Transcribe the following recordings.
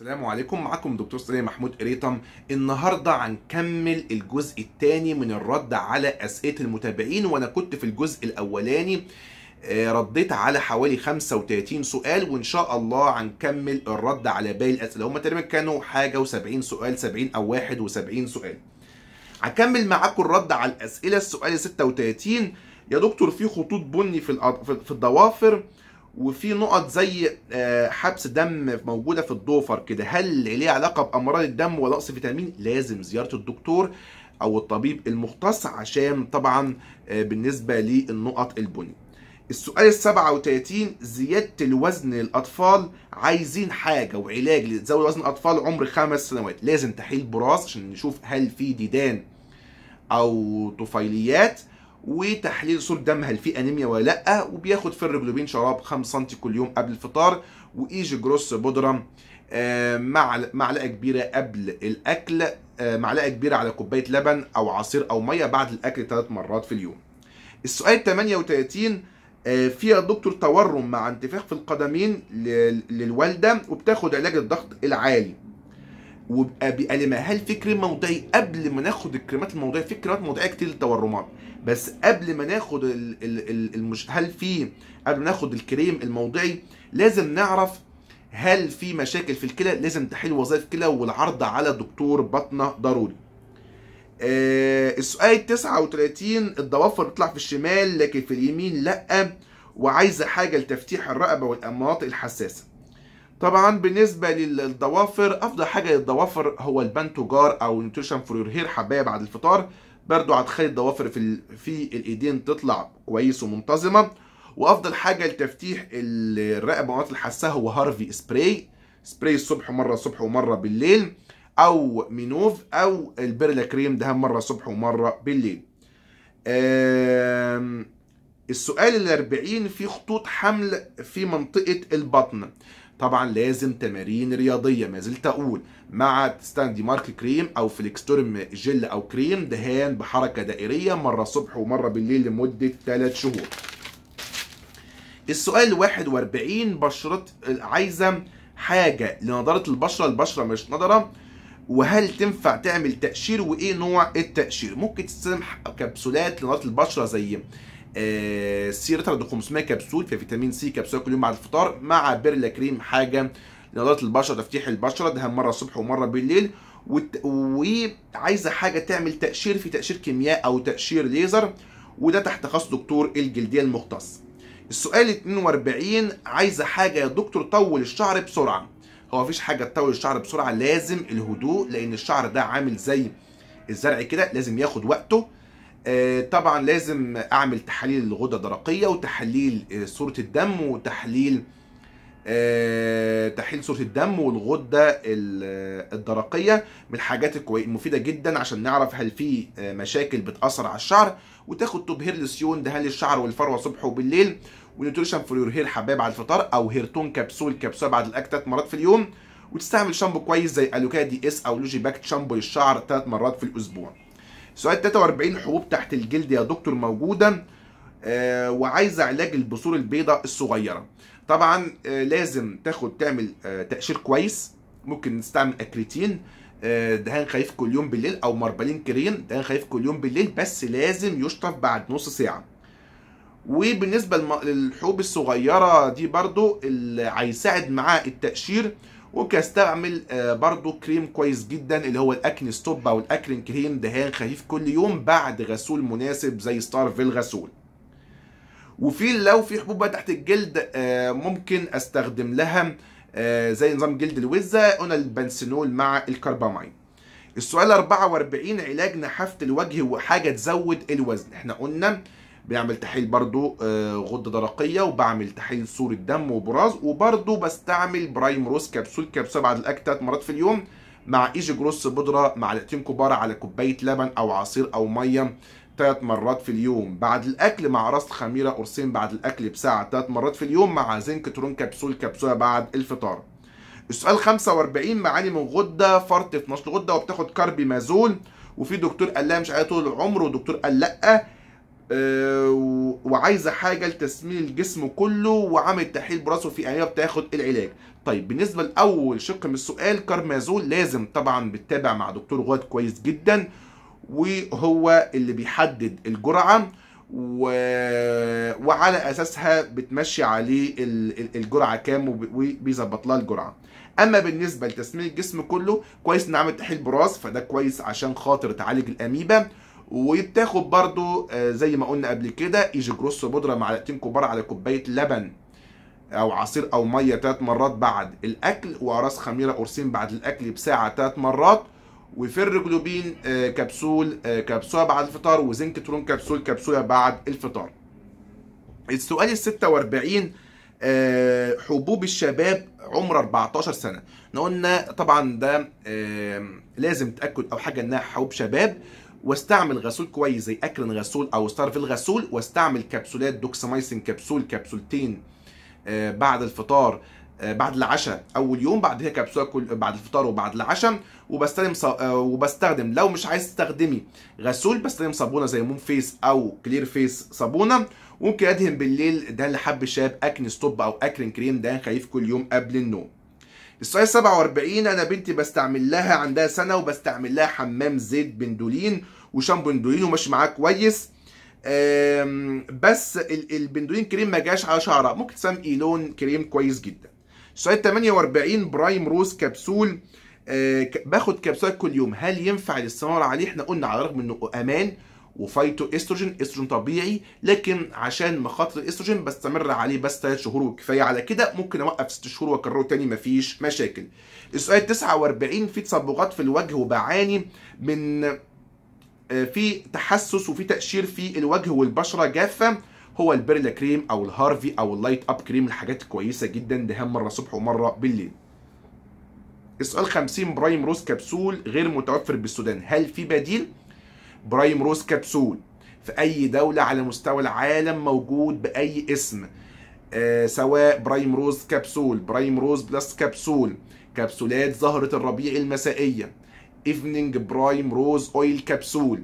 السلام عليكم معكم دكتور سليم محمود قريطم النهارده هنكمل الجزء الثاني من الرد على اسئله المتابعين وانا كنت في الجزء الاولاني آه، رديت على حوالي 35 سؤال وان شاء الله هنكمل الرد على باقي الاسئله هم تقريبا كانوا حاجه و70 سؤال 70 او 71 سؤال هكمل معاكم الرد على الاسئله السؤال 36 يا دكتور في خطوط بني في في الضوافر وفي نقط زي آه، حبس دم موجوده في الضوفر كده هل ليه علاقه بامراض الدم ونقص فيتامين لازم زياره الدكتور او الطبيب المختص عشان طبعا آه، بالنسبه للنقط البني السؤال ال 37 زياده الوزن للاطفال عايزين حاجه وعلاج لتزود وزن الاطفال عمر خمس سنوات لازم تحليل براس عشان نشوف هل في ديدان او طفيليات وتحليل صور دم هل في انيميا ولا لا وبياخد الريبلوبين شراب 5 سم كل يوم قبل الفطار وايجي جروس بودره آه، مع معلقه كبيره قبل الاكل آه، معلقه كبيره على كوبايه لبن او عصير او ميه بعد الاكل ثلاث مرات في اليوم. السؤال 38 آه، فيها دكتور تورم مع انتفاخ في القدمين للوالده وبتاخد علاج الضغط العالي وبقى بيبقى لمهال فكري موضعي قبل ما ناخد الكلمات الموضعيه في كلمات موضعيه كتير للتورمات بس قبل ما ناخد المش... هل في قبل ما ناخد الكريم الموضعي لازم نعرف هل في مشاكل في الكلى لازم تحل وظائف الكلى والعرض على دكتور بطنه ضروري آه السؤال 39 الضوافر بتطلع في الشمال لكن في اليمين لا وعايزه حاجه لتفتيح الرقبه والمناطق الحساسه طبعا بالنسبة للضوافر أفضل حاجة للضوافر هو البانتوجار أو نيوتريشن فور يور هير حباية بعد الفطار برضو هتخلي الضوافر في, في الإيدين تطلع كويس ومنتظمة وأفضل حاجة لتفتيح الرقبة ومواد الحساسة هو هارفي سبراي سبراي الصبح مرة الصبح ومرة بالليل أو مينوف أو البرلا كريم ده مرة الصبح ومرة بالليل السؤال الأربعين في خطوط حمل في منطقة البطن طبعا لازم تمارين رياضيه ما زلت اقول مع ستاندي مارك كريم او فليكستورم جل او كريم دهان بحركه دائريه مره صبح ومره بالليل لمده 3 شهور السؤال 41 بشرة عايزة حاجة لنضارة البشرة البشرة مش نضرة وهل تنفع تعمل تقشير وايه نوع التقشير ممكن تستخدم كبسولات لنضارة البشرة زي سيرتر ريتارد 500 كبسول في فيتامين سي كبسوله كل يوم بعد الفطار مع بيرلا كريم حاجه لنضاره البشره تفتيح البشره ده مره الصبح ومره بالليل وعايزه حاجه تعمل تأشير في تأشير كيمياء او تأشير ليزر وده تحت خاص دكتور الجلديه المختص السؤال 42 عايزه حاجه يا دكتور طول الشعر بسرعه هو مفيش حاجه تطول الشعر بسرعه لازم الهدوء لان الشعر ده عامل زي الزرع كده لازم ياخد وقته آه، طبعا لازم اعمل تحاليل الغدة الدرقية وتحليل آه، صورة الدم وتحليل آه، تحليل صورة الدم والغدة الدرقية من الحاجات المفيدة جدا عشان نعرف هل في مشاكل بتأثر على الشعر وتاخد توب هير لسيون ده للشعر والفروة صبح وبالليل ونيوتريشن فور يور هير حباب على الفطار او هيرتون كبسول كبسولة بعد الاكل ثلاث مرات في اليوم وتستعمل شامبو كويس زي الوكادي دي اس او لوجي باك شامبو للشعر ثلاث مرات في الاسبوع سؤال 43 حبوب تحت الجلد يا دكتور موجوده آه، وعايزه علاج البصور البيضاء الصغيره طبعا آه، لازم تاخد تعمل آه، تقشير كويس ممكن نستعمل اكريتين دهان خفيف كل يوم بالليل او مربلين كريم دهان خفيف كل يوم بالليل بس لازم يشطف بعد نص ساعه وبالنسبه للحبوب الصغيره دي برضو اللي هيساعد معاه التقشير وبيستعمل آه، برضو كريم كويس جدا اللي هو الاكن ستوب او الاكرين كريم دهان خفيف كل يوم بعد غسول مناسب زي ستار في الغسول وفي لو في حبوب بقى تحت الجلد آه، ممكن استخدم لها آه، زي نظام جلد الوزة قلنا البنسينول مع الكربامين السؤال 44 علاج نحافة الوجه وحاجة تزود الوزن احنا قلنا بيعمل تحاليل برضو آه، غده درقيه وبعمل تحاليل صوره دم وبراز وبرضو بستعمل برايم روز كبسول كبسول بعد الاكل ثلاث مرات في اليوم مع ايجي جروس بودره معلقتين كبار على كوبايه لبن او عصير او ميه ثلاث مرات في اليوم بعد الاكل مع راس خميره قرصين بعد الاكل بساعه ثلاث مرات في اليوم مع زنك ترون كبسول كبسوله بعد الفطار السؤال 45 معاني من غده فرط 12 غده وبتاخد كاربي مازول وفي دكتور قال لها مش عايزه طول العمر ودكتور قال لا آه، وعايزه حاجه لتسمين الجسم كله وعامل تحليل براسه في عينيه بتاخد العلاج طيب بالنسبه لاول شق من السؤال كارمازول لازم طبعا بتتابع مع دكتور غاد كويس جدا وهو اللي بيحدد الجرعه و... وعلى اساسها بتمشي عليه الجرعه كام وبيظبط لها الجرعه اما بالنسبه لتسميل الجسم كله كويس ان تحليل براس فده كويس عشان خاطر تعالج الاميبا ويتاخد برضو آه، زي ما قلنا قبل كده ايجي كروس بودره معلقتين كبار على كوبايه لبن او عصير او ميه ثلاث مرات بعد الاكل وراس خميره قرصين بعد الاكل بساعه ثلاث مرات وفر جلوبين آه، كبسول آه، كبسوله بعد الفطار وزنك ترون كبسول كبسوله بعد الفطار السؤال ال 46 حبوب الشباب عمر 14 سنه احنا قلنا طبعا ده لازم تاكد او حاجه انها حبوب شباب واستعمل غسول كويس زي اكل غسول او ستارفيل غسول واستعمل كبسولات دوكسامايسين كبسول كبسولتين آه، بعد الفطار آه، بعد العشاء اول يوم بعدها كبسوله كل بعد الفطار وبعد العشاء وبستخدم ص... آه، وبستخدم لو مش عايز تستخدمي غسول بستخدم صابونه زي موم فيس او كلير فيس صابونه وممكن ادهن بالليل ده اللي حب شاب اكن ستوب او اكرين كريم ده خفيف كل يوم قبل النوم السؤال 47 انا بنتي بستعمل لها عندها سنه وبستعمل لها حمام زيت بندولين وشامبو بندولين وماشي معاه كويس بس البندولين كريم ما جاش على شعرها ممكن تسمي لون كريم كويس جدا السؤال 48 برايم روز كبسول آه، باخد كبسولات كل يوم هل ينفع الاستمرار عليه احنا قلنا على الرغم انه امان وفايتو استروجين استروجين طبيعي لكن عشان مخاطر الاستروجين بستمر عليه بس 3 شهور وكفايه على كده ممكن اوقف 6 شهور واكرره تاني مفيش مشاكل السؤال 49 في تصبغات في الوجه وبعاني من آه، في تحسس وفي تقشير في الوجه والبشره جافه هو البيرلا كريم او الهارفي او اللايت اب كريم الحاجات كويسه جدا دهان مره صبح ومره بالليل السؤال 50 برايم روز كبسول غير متوفر بالسودان هل في بديل برايم روز كبسول في اي دولة على مستوى العالم موجود باي اسم آه سواء برايم روز كبسول برايم روز بلس كبسول كبسولات زهرة الربيع المسائية ايفنينج برايم روز اويل كبسول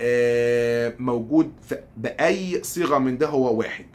آه موجود بأي صيغة من ده هو واحد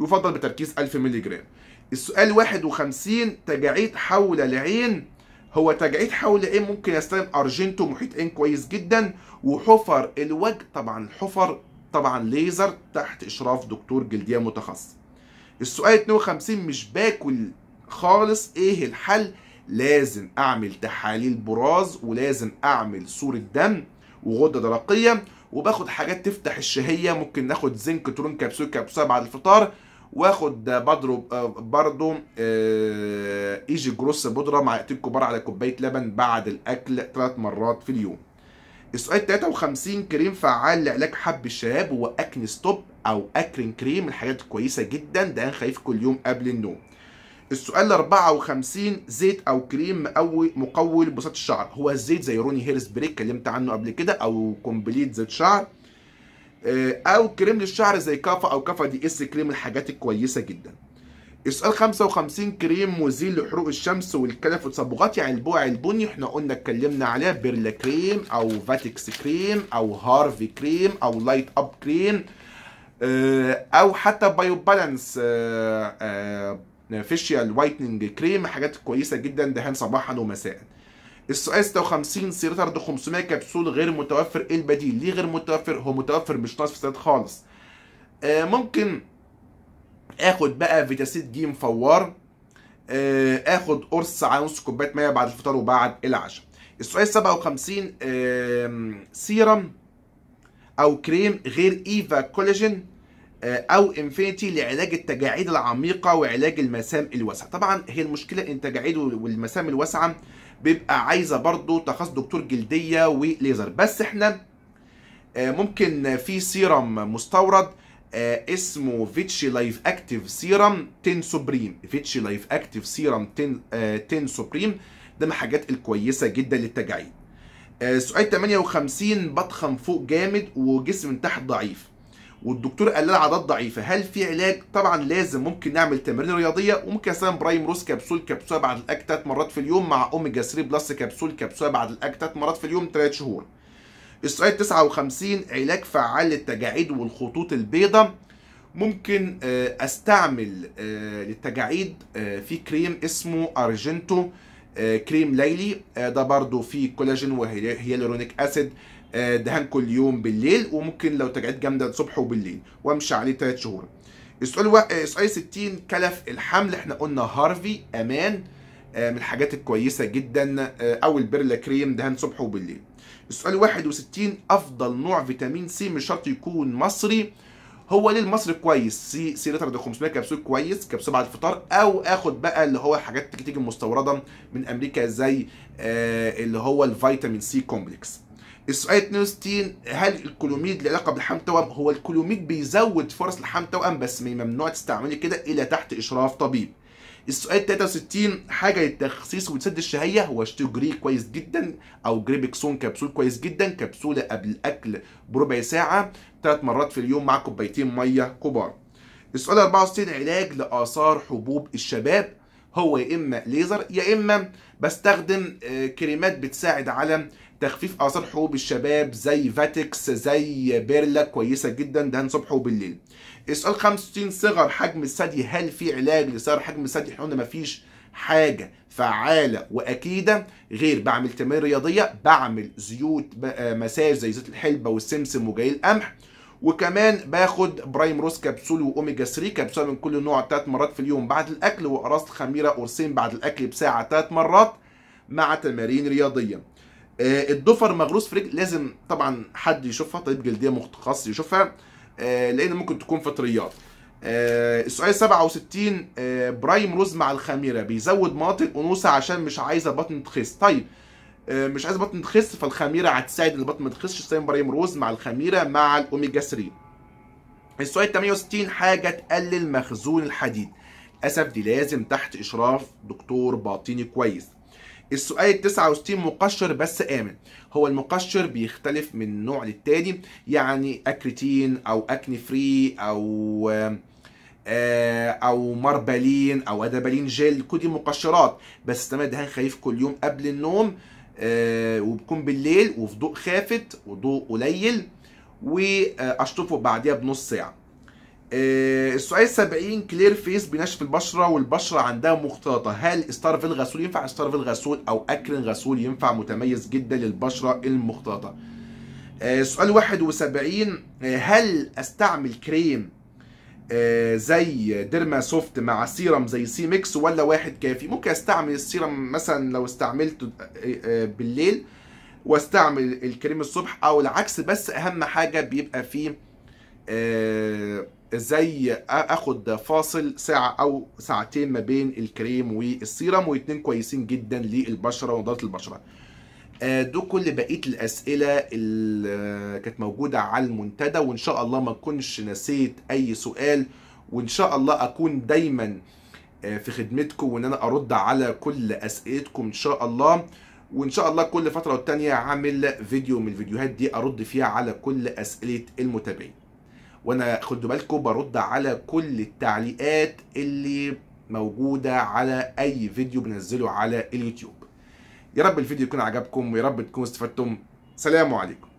يفضل بتركيز 1000 ملي جرام السؤال 51 تجاعيد حول العين هو تجعيد حول ايه ممكن يستلم ارجنتو محيط ان إيه كويس جدا وحفر الوجه طبعا الحفر طبعا ليزر تحت اشراف دكتور جلديه متخصص السؤال 52 مش باكل خالص ايه الحل لازم اعمل تحاليل براز ولازم اعمل صوره دم وغده درقيه وباخد حاجات تفتح الشهيه ممكن ناخد زنك ترون كبسول كبسول بعد الفطار واخد بضرب آه، برضو آه، ايجي جروس بودره معلقتين كبار على كوبايه لبن بعد الاكل ثلاث مرات في اليوم السؤال 53 كريم فعال لعلاج حب الشباب هو اكن ستوب او اكرين كريم الحاجات كويسه جدا ده خايف كل يوم قبل النوم السؤال 54 زيت او كريم مقوي مقوي لبساط الشعر هو الزيت زي روني هيرس بريك اتكلمت عنه قبل كده او كومبليت زيت شعر آه، او كريم للشعر زي كافا او كافا دي اس كريم الحاجات الكويسه جدا السؤال 55 كريم مزيل لحروق الشمس والكلف والتصبغات يعني البوع البني احنا قلنا اتكلمنا عليه بيرلا كريم او فاتكس كريم او هارفي كريم او لايت اب كريم آه، او حتى بايو بالانس فيشيال وايتنج كريم حاجات كويسه جدا دهان صباحا ومساء السؤال 56 سيارات عرض 500 كبسول غير متوفر ايه البديل ليه غير متوفر هو متوفر مش ناقص في السيارات خالص آه ممكن اخد بقى فيتاسيد جيم فوار آه اخد قرص على نص كوبايه ميه بعد الفطار وبعد العشاء السؤال 57 آه سيرم او كريم غير ايفا كولاجين آه، او انفينيتي لعلاج التجاعيد العميقه وعلاج المسام الواسعه طبعا هي المشكله ان التجاعيد والمسام الواسعه بيبقى عايزه برضو تخصص دكتور جلديه وليزر بس احنا آه، ممكن في سيرم مستورد آه، اسمه فيتشي لايف اكتيف سيرم 10 سوبريم فيتشي لايف اكتيف سيرم 10 10 آه، سوبريم ده من الحاجات الكويسه جدا للتجاعيد سؤال 58 بطخن فوق جامد وجسم من تحت ضعيف والدكتور قال لها عضلات ضعيفه هل في علاج طبعا لازم ممكن نعمل تمارين رياضيه وممكن اسام برايم روس كبسول كبسوله بعد الاكل ثلاث مرات في اليوم مع اوميجا 3 بلس كبسول كبسوله بعد الاكل ثلاث مرات في اليوم ثلاث شهور السؤال 59 علاج فعال للتجاعيد والخطوط البيضاء ممكن آه، استعمل آه، للتجاعيد آه، في كريم اسمه ارجنتو كريم ليلي ده برضو فيه كولاجين وهيالورونيك اسيد آه، دهان كل يوم بالليل وممكن لو تجاعيد جامده الصبح وبالليل وامشي عليه ثلاث شهور السؤال و... السؤال آه، 60 كلف الحمل احنا قلنا هارفي امان آه، من الحاجات الكويسه جدا او البرلا كريم دهان صبح وبالليل السؤال 61 افضل نوع فيتامين سي مش شرط يكون مصري هو ليه المصري كويس سي سي لتر ده 500 كبسول كويس كبسول بعد الفطار او اخد بقى اللي هو حاجات تيجي مستورده من امريكا زي اللي هو الفيتامين سي كومبلكس السؤال 62 هل الكلوميد له علاقه بالحمض توأم؟ هو الكلوميد بيزود فرص الحمض توأم بس ممنوع تستعملي كده الا تحت اشراف طبيب. السؤال 63 حاجه للتخسيس وتسد الشهيه هو جري كويس جدا او جريبكسون كبسول كويس جدا كبسوله قبل الاكل بربع ساعه ثلاث مرات في اليوم مع كوبايتين ميه كبار. السؤال 64 علاج لاثار حبوب الشباب هو يا اما ليزر يا اما بستخدم آه، كريمات بتساعد على تخفيف اثار حبوب الشباب زي فاتكس زي بيرلا كويسه جدا دهن صبح وبالليل السؤال 65 صغر حجم الثدي هل في علاج لصغر حجم الثدي احنا قلنا مفيش حاجه فعاله واكيده غير بعمل تمارين رياضيه بعمل زيوت آه، مساج زي زيت الحلبه والسمسم وجاي القمح وكمان باخد برايم روز كبسول واوميجا 3 كبسوله من كل نوع ثلاث مرات في اليوم بعد الاكل وقراصه خميره قرصين بعد الاكل بساعه ثلاث مرات مع تمارين رياضيه آه، الضفر مغروس في رجل لازم طبعا حد يشوفها طبيب جلديه متخصص يشوفها آه، لان ممكن تكون فطريات آه، السؤال 67 برايم روز مع الخميره بيزود مناطق انوثه عشان مش عايزه بطن تخس طيب آه، مش عايز بطن تخس فالخميره هتساعد ان البطن ما تخسش سايم برايم روز مع الخميره مع الاوميجا 3 السؤال 68 حاجه تقلل مخزون الحديد للاسف دي لازم تحت اشراف دكتور باطني كويس السؤال 69 مقشر بس امن هو المقشر بيختلف من نوع للتاني يعني اكريتين او اكني فري او آه، او مربلين او ادبالين جيل كل دي مقشرات بس استعمل دهان خفيف كل يوم قبل النوم آه، وبكون بالليل وفي ضوء خافت وضوء قليل واشطفه بعديها بنص ساعه آه، السؤال 70 كلير فيس بنشف البشره والبشره عندها مختلطه هل استارفيل غسول ينفع استارفيل غسول او اكرن غسول ينفع متميز جدا للبشره المختلطه آه، سؤال 71 هل استعمل كريم آه، زي ديرما سوفت مع سيرم زي سي ميكس ولا واحد كافي ممكن استعمل السيرم مثلا لو استعملته آه، آه، بالليل واستعمل الكريم الصبح او العكس بس اهم حاجه بيبقى فيه زي اخد فاصل ساعه او ساعتين ما بين الكريم والسيرم واتنين كويسين جدا للبشره ونضاره البشره آه، دول كل بقيه الاسئله اللي كانت موجوده على المنتدى وان شاء الله ما اكونش نسيت اي سؤال وان شاء الله اكون دايما آه، في خدمتكم وان انا ارد على كل اسئلتكم ان شاء الله وان شاء الله كل فتره والتانيه اعمل فيديو من الفيديوهات دي ارد فيها على كل اسئله المتابعين وانا خدوا بالكم برد على كل التعليقات اللي موجوده على اي فيديو بنزله على اليوتيوب يا رب الفيديو يكون عجبكم ويا رب تكونوا استفدتم سلام عليكم